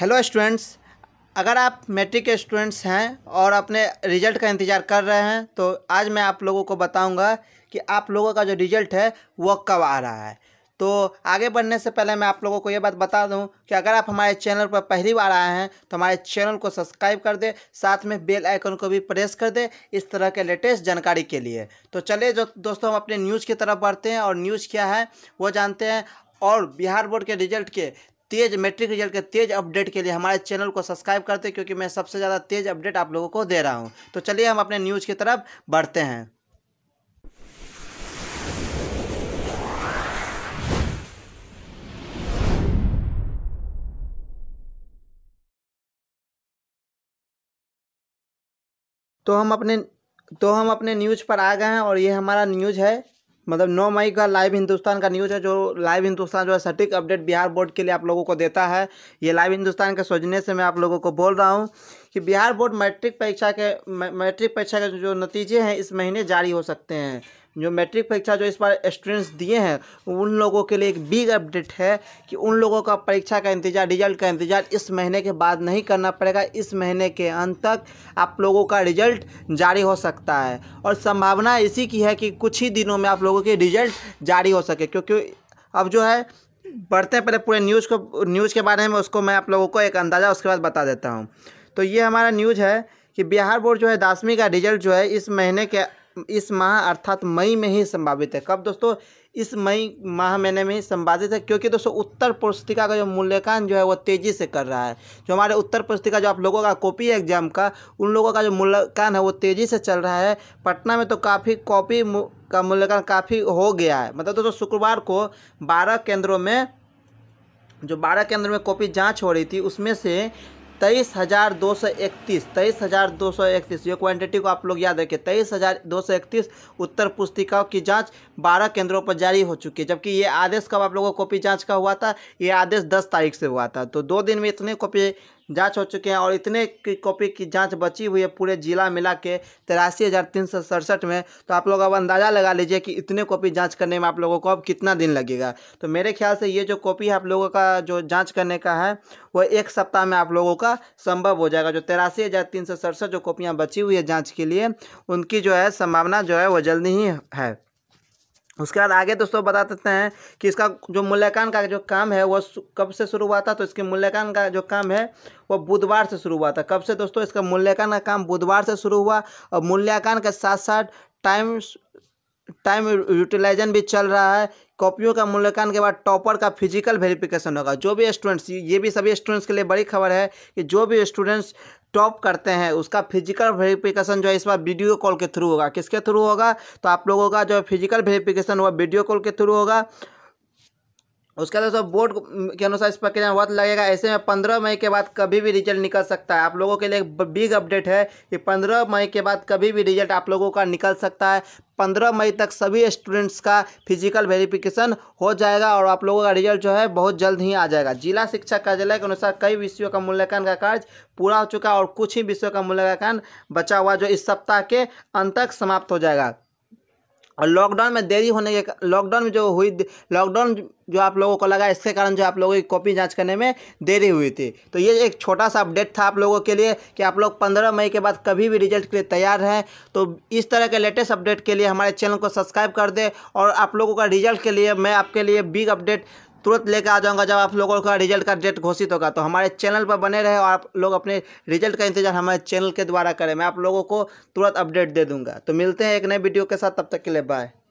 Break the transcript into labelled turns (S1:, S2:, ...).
S1: hello students अगर आप matric के स्टूडेंट्स हैं और अपने रिजल्ट का इंतज़ार कर रहे हैं तो आज मैं आप लोगों को बताऊंगा कि आप लोगों का जो रिजल्ट है वह कब आ रहा है तो आगे बढ़ने से पहले मैं आप लोगों को ये बात बता दूं कि अगर आप हमारे चैनल पर पहली बार आए हैं तो हमारे चैनल को सब्सक्राइब कर दें साथ में बेल आइकन को भी प्रेस कर दें इस तरह के लेटेस्ट जानकारी के लिए तो चलिए जो दोस्तों हम अपने न्यूज़ की तरफ बढ़ते हैं और न्यूज़ क्या है वो जानते हैं और बिहार बोर्ड के रिजल्ट के तेज मेट्रिक रिजल्ट के तेज अपडेट के लिए हमारे चैनल को सब्सक्राइब करते क्योंकि मैं सबसे ज़्यादा तेज अपडेट आप लोगों को दे रहा हूँ तो चलिए हम अपने न्यूज़ की तरफ बढ़ते हैं तो हम अपने तो हम अपने न्यूज़ पर आ गए हैं और ये हमारा न्यूज़ है मतलब नौ मई का लाइव हिंदुस्तान का न्यूज़ है जो लाइव हिंदुस्तान जो है सटीक अपडेट बिहार बोर्ड के लिए आप लोगों को देता है ये लाइव हिंदुस्तान के सोचने से मैं आप लोगों को बोल रहा हूँ कि बिहार बोर्ड मैट्रिक परीक्षा के मैट्रिक परीक्षा के जो नतीजे हैं इस महीने जारी हो सकते हैं जो मैट्रिक परीक्षा जो इस बार स्टूडेंट्स दिए हैं उन लोगों के लिए एक बिग अपडेट है कि उन लोगों का परीक्षा का इंतजार रिजल्ट का इंतजार इस महीने के बाद नहीं करना पड़ेगा इस महीने के अंत तक आप लोगों का रिजल्ट जारी हो सकता है और संभावना इसी की है कि कुछ ही दिनों में आप लोगों के रिजल्ट जारी हो सके क्योंकि अब जो है बढ़ते पहले पूरे न्यूज़ को न्यूज़ के बारे में उसको मैं आप लोगों को एक अंदाज़ा उसके बाद बता देता हूँ तो ये हमारा न्यूज़ है कि बिहार बोर्ड जो है दसवीं का रिजल्ट जो है इस महीने के इस माह अर्थात मई में ही संभावित है कब दोस्तों इस मई माह महीने में ही संभावित है क्योंकि दोस्तों उत्तर पुस्तिका का जो मूल्यांकन जो है वो तेज़ी से कर रहा है जो हमारे उत्तर पुस्तिका जो आप लोगों का कॉपी एग्जाम का उन लोगों का जो मूल्यांकन है वो तेज़ी से चल रहा है पटना में तो काफ़ी कॉपी का मूल्यांकन काफ़ी हो गया है मतलब दोस्तों शुक्रवार को बारह केंद्रों में जो बारह केंद्र में कॉपी जांच हो रही थी उसमें से तेईस हज़ार दो सौ इकतीस तेईस हज़ार दो सौ इकतीस ये क्वांटिटी को आप लोग याद रखें तेईस हज़ार दो सौ इकतीस उत्तर पुस्तिकाओं की जांच बारह केंद्रों पर जारी हो चुकी है जबकि ये आदेश कब आप लोगों को कॉपी जांच का हुआ था ये आदेश दस तारीख से हुआ था तो दो दिन में इतने कॉपी जांच हो चुके हैं और इतने की कॉपी की जांच बची हुई है पूरे जिला मिला के तिरासी हज़ार तीन सौ सड़सठ में तो आप लोग अब अंदाज़ा लगा लीजिए कि इतने कॉपी जांच करने में आप लोगों को अब कितना दिन लगेगा तो मेरे ख्याल से ये जो कॉपी आप लोगों का जो जाँच करने का है वो एक सप्ताह में आप लोगों का संभव हो जाएगा जो तिरासी हज़ार तीन सौ सड़सठ जो कॉपियाँ बची हुई है जाँच के लिए उनकी जो है संभावना जो है वो जल्दी ही है उसके बाद आगे दोस्तों बता देते हैं कि इसका जो मूल्यांकन का जो काम है वो कब से शुरू हुआ था तो इसके मूल्यांकन का जो काम है वो बुधवार से शुरू हुआ था कब से दोस्तों इसका मूल्यांकन का काम बुधवार से शुरू हुआ और मूल्यांकन के साथ साथ टाइम्स टाइम यूटिलाइजन भी चल रहा है कॉपियों का मूल्यांकन के बाद टॉपर का फिजिकल वेरिफिकेशन होगा जो भी स्टूडेंट्स ये भी सभी स्टूडेंट्स के लिए बड़ी खबर है कि जो भी स्टूडेंट्स टॉप करते हैं उसका फिजिकल वेरिफिकेशन जो है इस बार वीडियो कॉल के थ्रू होगा किसके थ्रू होगा तो आप लोगों का जो फिजिकल वेरिफिकेशन हुआ वीडियो कॉल के थ्रू होगा उसके बाद दोस्तों बोर्ड के अनुसार इस प्रक्रिया में वक्त लगेगा ऐसे में पंद्रह मई के बाद कभी भी रिजल्ट निकल सकता है आप लोगों के लिए बिग अपडेट है कि पंद्रह मई के बाद कभी भी रिजल्ट आप लोगों का निकल सकता है पंद्रह मई तक सभी स्टूडेंट्स का फिजिकल वेरिफिकेशन हो जाएगा और आप लोगों का रिजल्ट जो है बहुत जल्द ही आ जाएगा जिला शिक्षा कार्यालय के अनुसार कई विषयों का मूल्यांकन का कार्य पूरा हो चुका और कुछ ही विषयों का मूल्यांकन बचा हुआ जो इस सप्ताह के अंत तक समाप्त हो जाएगा और लॉकडाउन में देरी होने के लॉकडाउन में जो हुई लॉकडाउन जो आप लोगों को लगा इसके कारण जो आप लोगों की कॉपी जांच करने में देरी हुई थी तो ये एक छोटा सा अपडेट था आप लोगों के लिए कि आप लोग 15 मई के बाद कभी भी रिजल्ट के लिए तैयार हैं तो इस तरह के लेटेस्ट अपडेट के लिए हमारे चैनल को सब्सक्राइब कर दे और आप लोगों का रिजल्ट के लिए मैं आपके लिए बिग अपडेट तुरंत लेकर आ जाऊँगा जब आप लोगों का रिजल्ट का डेट घोषित होगा तो हमारे चैनल पर बने रहे और आप लोग अपने रिजल्ट का इंतजार हमारे चैनल के द्वारा करें मैं आप लोगों को तुरंत अपडेट दे दूँगा तो मिलते हैं एक नए वीडियो के साथ तब तक के लिए बाय